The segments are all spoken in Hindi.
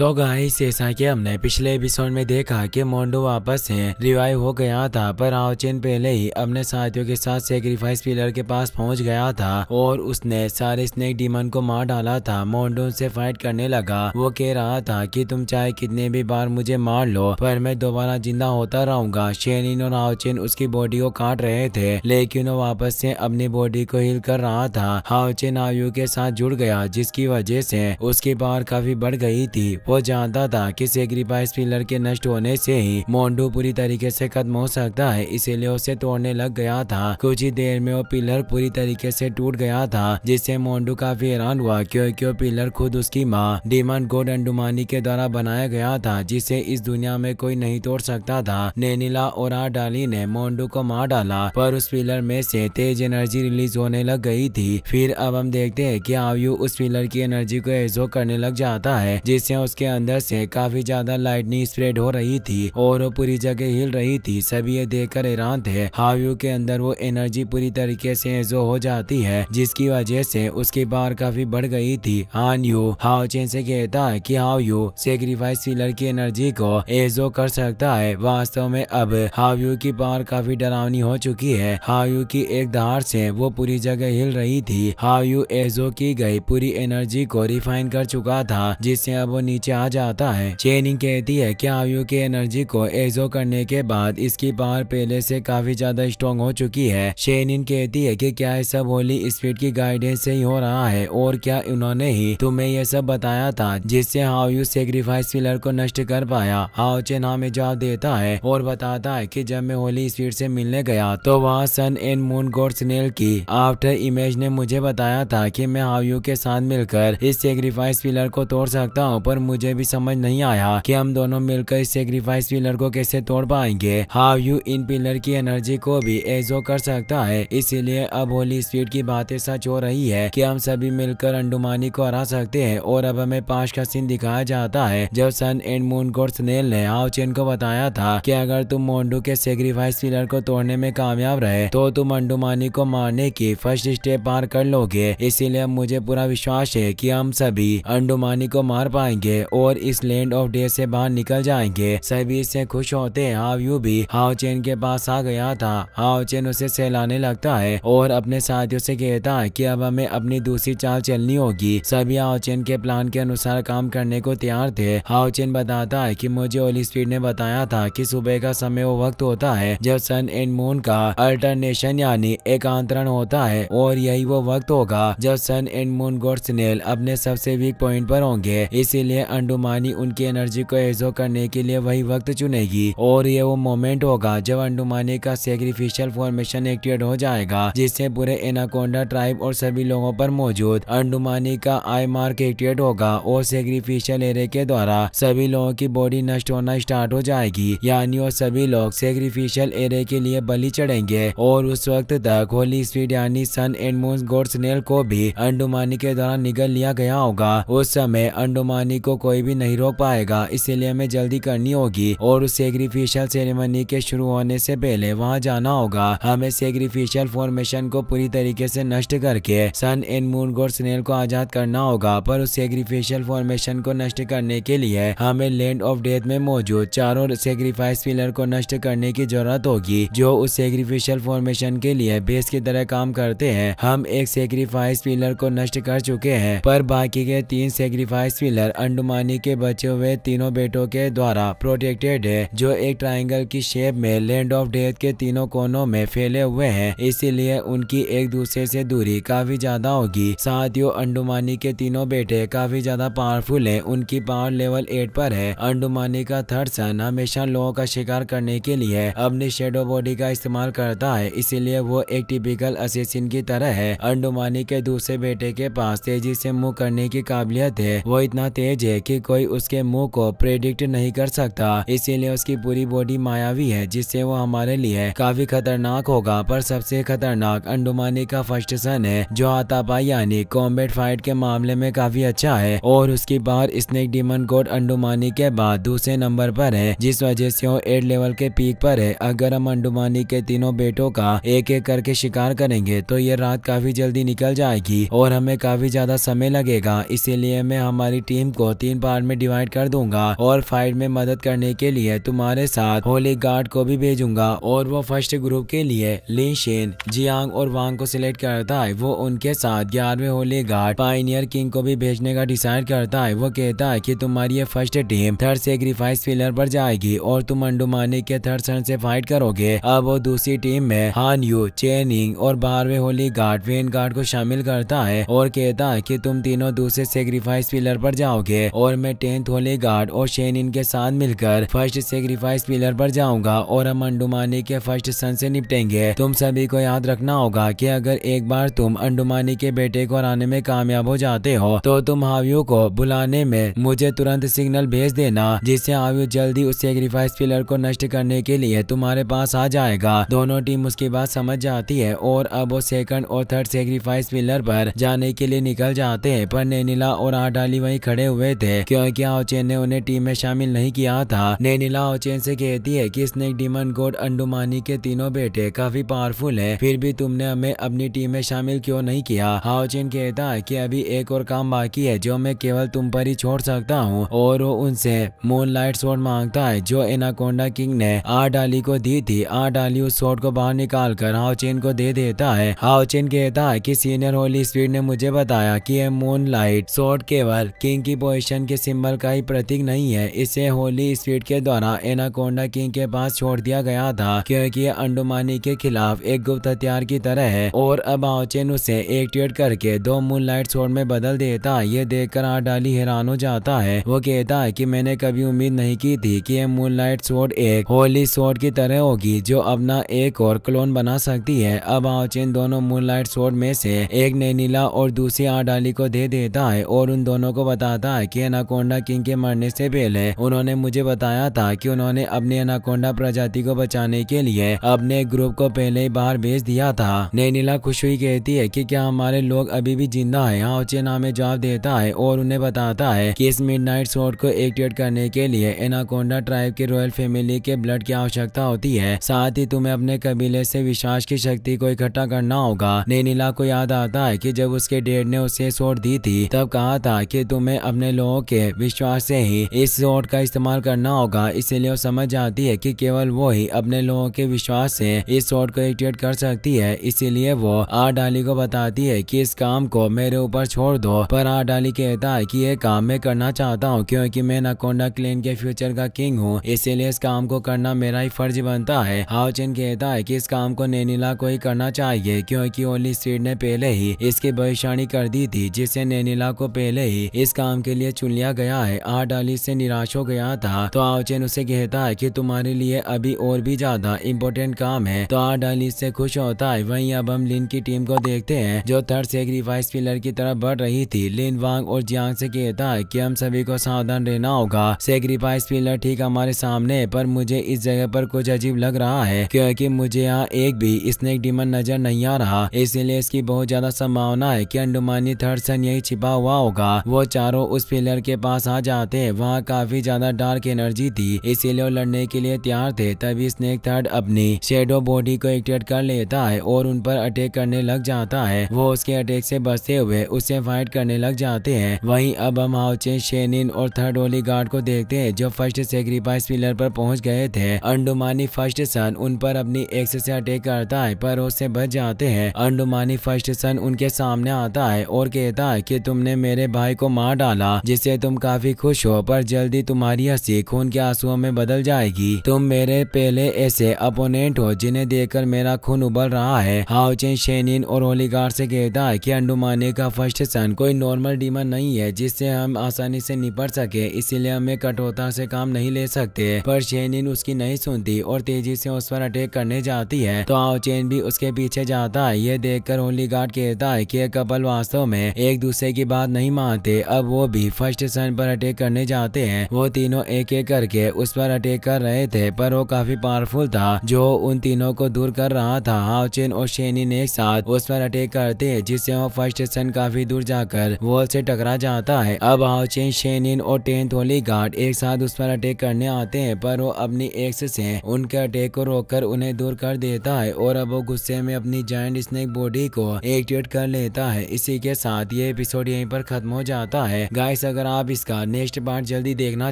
सो गाइस जैसा कि हमने पिछले एपिसोड में देखा कि मोंडो वापस है रिवाइव हो गया था पर आवचेन पहले ही अपने साथियों के साथ सेक्रीफाइस पिलर के पास पहुंच गया था और उसने सारे स्नेक डीमन को मार डाला था मोंडो से फाइट करने लगा वो कह रहा था कि तुम चाहे कितने भी बार मुझे मार लो पर मैं दोबारा जिंदा होता रहूंगा शेनिन और आवचेन उसकी बॉडी को काट रहे थे लेकिन वो वापस से अपनी बॉडी को हिल कर रहा था हावचेन आयु के साथ जुड़ गया जिसकी वजह से उसकी पावर काफी बढ़ गई थी वो जानता था कि सेक्रीफाइस पिलर के नष्ट होने से ही मोन्डू पूरी तरीके से खत्म हो सकता है इसीलिए उसे तोड़ने लग गया था कुछ ही देर में वो पिलर पूरी तरीके से टूट गया था जिससे मोन्डू काफी हैरान हुआ क्योंकि वो पिलर खुद उसकी माँ डीमन गोड अंडुमानी के द्वारा बनाया गया था जिसे इस दुनिया में कोई नहीं तोड़ सकता था नैनिला और डाली ने मोन्डू को मार डाला पर उस पिलर में से तेज एनर्जी रिलीज होने लग गई थी फिर अब हम देखते है की आयु उस पिलर की एनर्जी को एजो करने लग जाता है जिससे उसके अंदर से काफी ज्यादा लाइटनिंग स्प्रेड हो रही थी और पूरी जगह हिल रही थी सभी ये देखकर हैरान थे हावियो के अंदर वो एनर्जी पूरी तरीके से जो हो जाती है जिसकी वजह से उसकी बार काफी बढ़ गई थी हान यू हाओ चेन से कहता है की हाउ यू सेक्रीफाइस फिलर की एनर्जी को एजो कर सकता है वास्तव में अब हाव्यू की पार काफी डरावनी हो चुकी है हाव्यू की एक धार से वो पूरी जगह हिल रही थी हाव्यू एजो की गई पूरी एनर्जी को रिफाइन कर चुका था जिससे अब वो नीचे आ जाता है चेनिंग कहती है की आयु के एनर्जी को एजो करने के बाद इसकी पावर पहले से काफी ज्यादा स्ट्रॉन्ग हो चुकी है शेनिन कहती है कि क्या सब होली स्पीड की गाइडेंस से ही हो रहा है और क्या उन्होंने ही तुम्हें यह सब बताया था जिससे हाउयू सेक्रीफाइस पिलर को नष्ट कर पाया हाउ चेन हमें जवाब देता है और बताता है कि जब मैं होली स्पीड से मिलने गया तो वहाँ sun and moon god snail की आफ्टर इमेज ने मुझे बताया था कि मैं हाउयू के साथ मिलकर इस सेक्रीफाइस पिलर को तोड़ सकता हूँ पर मुझे भी समझ नहीं आया कि हम दोनों मिलकर इस सेक्रीफाइस पिलर को कैसे तोड़ पाएंगे हाव यू इन पिलर की एनर्जी को भी एजो कर सकता है इसीलिए अब होली स्पीड की बातें सच हो रही है कि हम सभी मिलकर अंडुमानी को हरा सकते हैं और अब हमें पास का सीन दिखाया जाता है जब सन एंड मून को स्नेल ने हाव चेन को बताया था की अगर तुम मोन्डू के सेक्रीफाइस पिलर को तोड़ने में कामयाब रहे तो तुम अंडुमानी को मारने की फर्स्ट स्टेप पार कर लोगे इसीलिए मुझे पूरा विश्वास है कि हम सभी अंडुमानी को मार पाएंगे और इस लैंड ऑफ डे से बाहर निकल जाएंगे सभी इससे खुश होते हैं हाव यू भी हाव चेन के पास आ गया था हाव चेन उसे सहलाने लगता है और अपने साथियों से कहता है कि अब हमें अपनी दूसरी चाल चलनी होगी सभी हाव चेन के प्लान के अनुसार काम करने को तैयार थे हाव चेन बताता है की मुझे ओली स्पीड ने बताया था की सुबह का समय वो वक्त होता है जब सन एंड मून का अल्टरनेशन यानी एकांतरण होता है और यही वो वक्त होगा जब सन एंड मून स्नेल अपने सबसे वीक पॉइंट पर होंगे इसीलिए अंडुमानी उनकी एनर्जी को एजो करने के लिए वही वक्त चुनेगी और ये वो मोमेंट होगा जब अंडुमानी का सेक्रीफिशियल फॉर्मेशन एक्टिवेट हो जाएगा जिससे पूरे एनाकोंडा ट्राइब और सभी लोगों पर मौजूद अंडुमानी का आई मार्क एक्टिवेट होगा और सेक्रीफिशियल एरे के द्वारा सभी लोगों की बॉडी नष्ट होना स्टार्ट हो जाएगी यानी वो सभी लोग सेक्रीफिशियल एरे के लिए बलि चढ़ेंगे और उस वक्त तक होली स्पीड यानी sun and moon god snail को भी अंडुमानी के द्वारा निगल लिया गया होगा उस समय अंडुमानी को कोई भी नहीं रोक पाएगा इसीलिए हमें जल्दी करनी होगी और उस सेग्रीफिशियल सेरेमनी के शुरू होने से पहले वहाँ जाना होगा हमें सेग्रीफिशियल फॉर्मेशन को पूरी तरीके से नष्ट करके sun and moon god snail को आजाद करना होगा पर उस सेग्रीफिशियल फॉर्मेशन को नष्ट करने के लिए हमें लैंड ऑफ डेथ में मौजूद चारों सेग्रीफाइस पिलर को नष्ट करने की जरूरत होगी जो उस सेग्रीफिशियल फॉर्मेशन के लिए बेस की तरह काम करते हैं हम एक सेग्रीफाइस पिलर को नष्ट कर चुके हैं पर बाकी के तीन सेग्रीफाइस पिलर अंडमान अंबानी के बचे हुए तीनों बेटों के द्वारा प्रोटेक्टेड है जो एक ट्राइंगल की शेप में लैंड ऑफ डेथ के तीनों कोनों में फैले हुए हैं इसीलिए उनकी एक दूसरे से दूरी काफी ज्यादा होगी साथ ही अंडुमानी के तीनों बेटे काफी ज्यादा पावरफुल है उनकी पावर लेवल एट पर है अंडुमानी का थर्ड सन हमेशा लोगों का शिकार करने के लिए अपनी शेडो बॉडी का इस्तेमाल करता है इसीलिए वो एक टिपिकल असेसिन की तरह है अंडुमानी के दूसरे बेटे के पास तेजी से मुंह करने की काबिलियत है वो इतना तेज है कि कोई उसके मुंह को प्रेडिक्ट नहीं कर सकता इसीलिए उसकी पूरी बॉडी मायावी है जिससे वो हमारे लिए काफी खतरनाक होगा पर सबसे खतरनाक अंडुमानी का फर्स्ट सन है जो आतापा यानी कॉम्बेट फाइट के मामले में काफी अच्छा है और उसकी बार स्नेक डिमन गोड अंडुमानी के बाद दूसरे नंबर पर है जिस वजह से वो एड लेवल के पीक पर है अगर हम अंडुमानी के तीनों बेटों का एक एक करके शिकार करेंगे तो ये रात काफी जल्दी निकल जाएगी और हमें काफी ज्यादा समय लगेगा इसीलिए मैं हमारी टीम को तीन तीन पार्ट में डिवाइड कर दूंगा और फाइट में मदद करने के लिए तुम्हारे साथ होली गार्ड को भी भेजूंगा और वो फर्स्ट ग्रुप के लिए लिशेन शेन जियांग और वांग को सिलेक्ट करता है वो उनके साथ ग्यारहवें होली गार्ड पाइनियर किंग को भी भेजने का डिसाइड करता है वो कहता है की तुम्हारी ये first team third sacrifice filler पर जाएगी और तुम अंडुमानी के थर्ड सन से फाइट करोगे अब वो दूसरी टीम में हान यू चेनिंग और बारहवें होली गार्ड वेन गार्ड को शामिल करता है और कहता है कि तुम तीनों दूसरे सेक्रीफाइस पिलर पर जाओगे और मैं टेंथ होली गार्ड और शेन इनके साथ मिलकर फर्स्ट सेक्रीफाइस पिलर पर जाऊंगा और हम अंडुमानी के फर्स्ट सन से निपटेंगे तुम सभी को याद रखना होगा कि अगर एक बार तुम अंडुमानी के बेटे को हराने में कामयाब हो जाते हो तो तुम हावियों को बुलाने में मुझे तुरंत सिग्नल भेज देना जिससे हावियो जल्दी उस सेक्रीफाइस पिलर को नष्ट करने के लिए तुम्हारे पास आ जाएगा दोनों टीम उसकी बात समझ जाती है और अब वो सेकंड और थर्ड सेक्रीफाइस पिलर पर जाने के लिए निकल जाते हैं पर नैनिला और आडाली वहीं खड़े हुए थे क्योंकि ओचेन ने उन्हें टीम में शामिल नहीं किया था नैनीला ओचेन से कहती है कि स्नेक डीमन गोड अंडुमानी के तीनों बेटे काफी पावरफुल है फिर भी तुमने हमें अपनी टीम में शामिल क्यों नहीं किया हाउचेन कहता है कि अभी एक और काम बाकी है जो मैं केवल तुम पर ही छोड़ सकता हूँ और वो उनसे मून लाइट शॉट मांगता है जो एनाकोंडा किंग ने आ डाली को दी थी आ डाली उस शॉट को बाहर निकाल कर हाउचेन को दे देता है हाउचेन कहता है की सीनियर होली स्पीड ने मुझे बताया की मून लाइट शॉट केवल किंग की पोजिशन एक्शन के सिंबल का ही प्रतीक नहीं है इसे होली स्पीड के द्वारा एनाकोंडा किंग के पास छोड़ दिया गया था क्योंकि अंडोमानी के खिलाफ एक गुप्त हथियार की तरह है और अब आउचेन उसे एक्टिवेट करके दो मून लाइट सोड में बदल देता है ये देखकर कर डाली हैरान हो जाता है वो कहता है की मैंने कभी उम्मीद नहीं की थी की यह मून लाइट सोड एक होली सोड की तरह होगी जो अपना एक और क्लोन बना सकती है अब आउचेन दोनों मून लाइट सोड में से एक नैनीला और दूसरी आडाली को दे देता है और उन दोनों को बताता है कि कि अनाकोंडा किंग के मरने से पहले उन्होंने मुझे बताया था कि उन्होंने अपने एनाकोंडा प्रजाति को बचाने के लिए अपने ग्रुप को पहले ही बाहर भेज दिया था नैनीला खुश हुई कहती है कि क्या हमारे लोग अभी भी जिंदा है हाउचे नामे जवाब देता है और उन्हें बताता है की इस मिड नाइट शोट को एक्टिवेट करने के लिए एनाकोंडा ट्राइब के रॉयल फैमिली के ब्लड की आवश्यकता होती है साथ ही तुम्हें अपने कबीले से विश्वास की शक्ति को इकट्ठा करना होगा नैनीला को याद आता है कि जब उसके डेड ने उसे शॉट दी थी तब कहा था कि तुम्हें अपने लोग लोगों के विश्वास से ही इस रोड का इस्तेमाल करना होगा इसीलिए समझ आती है कि केवल वो ही अपने लोगों के विश्वास से इस रोड को एक्टिवेट कर सकती है इसीलिए वो आर डाली को बताती है कि इस काम को मेरे ऊपर छोड़ दो पर आर डाली कहता है कि ये काम मैं करना चाहता हूँ क्योंकि मैं नकोंडा क्लेन के फ्यूचर का किंग हूँ इसीलिए इस काम को करना मेरा ही फर्ज बनता है हाउचिन कहता है की इस काम को नैनीला को ही करना चाहिए क्यूँकी ओली स्ट्रीट ने पहले ही इसकी भविष्यवाणी कर दी थी जिससे नैनीला को पहले ही इस काम के लिए चुन लिया गया है आडाली से निराश हो गया था तो आवचेन उसे कहता है कि तुम्हारे लिए अभी और भी ज्यादा इम्पोर्टेंट काम है तो आडाली से खुश होता है वहीं अब हम लिन की टीम को देखते हैं जो थर्ड सेक्रीफाइस पिलर की तरफ बढ़ रही थी लिन वांग और जियांग से कहता है की हम सभी को सावधान रहना होगा सेक्रीफाइस पिलर ठीक हमारे सामने पर मुझे इस जगह पर कुछ अजीब लग रहा है क्योंकि मुझे यहाँ एक भी स्नेक डिमन नजर नहीं आ रहा इसीलिए इसकी बहुत ज्यादा संभावना है की अंडमानी थर्ड सन यही छिपा हुआ होगा वो चारों उस पिलर डीलर के पास आ जाते वहाँ काफी ज्यादा डार्क एनर्जी थी इसीलिए लड़ने के लिए तैयार थे तभी स्नेक थर्ड अपनी शेडो बॉडी को एक्टिवेट कर लेता है और उन पर अटैक करने लग जाता है वो उसके अटैक से बचते हुए उसे फाइट करने लग जाते हैं वहीं अब हम हाउचे शेनिन और थर्ड ओली गार्ड को देखते हैं जो फर्स्ट सेक्रीफाइस पिलर पर पहुंच गए थे अंडुमानी फर्स्ट सन उन पर अपनी एक्स से अटैक करता है पर उससे बच जाते हैं अंडुमानी फर्स्ट सन उनके सामने आता है और कहता है की तुमने मेरे भाई को मार डाला जिस इससे तुम काफी खुश हो पर जल्दी तुम्हारी हंसी खून के आंसुओं में बदल जाएगी तुम मेरे पहले ऐसे अपोनेंट हो जिन्हें देखकर मेरा खून उबल रहा है हाउचिन शेनिन और होलीगार से कहता है की अंडुमाने का फर्स्ट सन कोई नॉर्मल डीमन नहीं है जिससे हम आसानी से निपट सके इसीलिए हमें कठोरता से काम नहीं ले सकते पर शेनिन उसकी नहीं सुनती और तेजी से उस पर अटैक करने जाती है तो हाउचेन भी उसके पीछे जाता है ये देखकर होलीगार्ड कहता है की कपल वास्तव में एक दूसरे की बात नहीं मानते अब वो भी फर्स्ट सन पर अटैक करने जाते हैं वो तीनों एक एक करके उस पर अटैक कर रहे थे पर वो काफी पावरफुल था जो उन तीनों को दूर कर रहा था हाउचिन और शेनी ने एक साथ उस पर अटैक करते हैं जिससे वो फर्स्ट सन काफी दूर जाकर वॉल से टकरा जाता है अब हाउचिन शेनिन और टेंथ होली गार्ड एक साथ उस पर अटैक करने आते हैं पर वो अपनी एक्स से उनके अटैक को रोककर उन्हें दूर कर देता है और अब वो गुस्से में अपनी जॉइंट स्नेक बॉडी को एक्टिवेट कर लेता है इसी के साथ ये एपिसोड यहीं पर खत्म हो जाता है गाइस अगर आप इसका नेक्स्ट पार्ट जल्दी देखना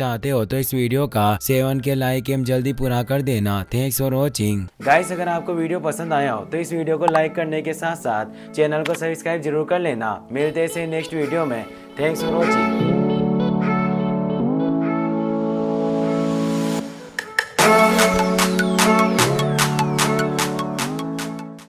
चाहते हो तो इस वीडियो का सेवन के लाइक एम जल्दी पूरा कर देना थैंक्स फॉर वॉचिंग गाइस अगर आपको वीडियो पसंद आया हो तो इस वीडियो को लाइक करने के साथ साथ चैनल को सब्सक्राइब जरूर कर लेना मिलते हैं नेक्स्ट वीडियो में थैंक्स फॉर वॉचिंग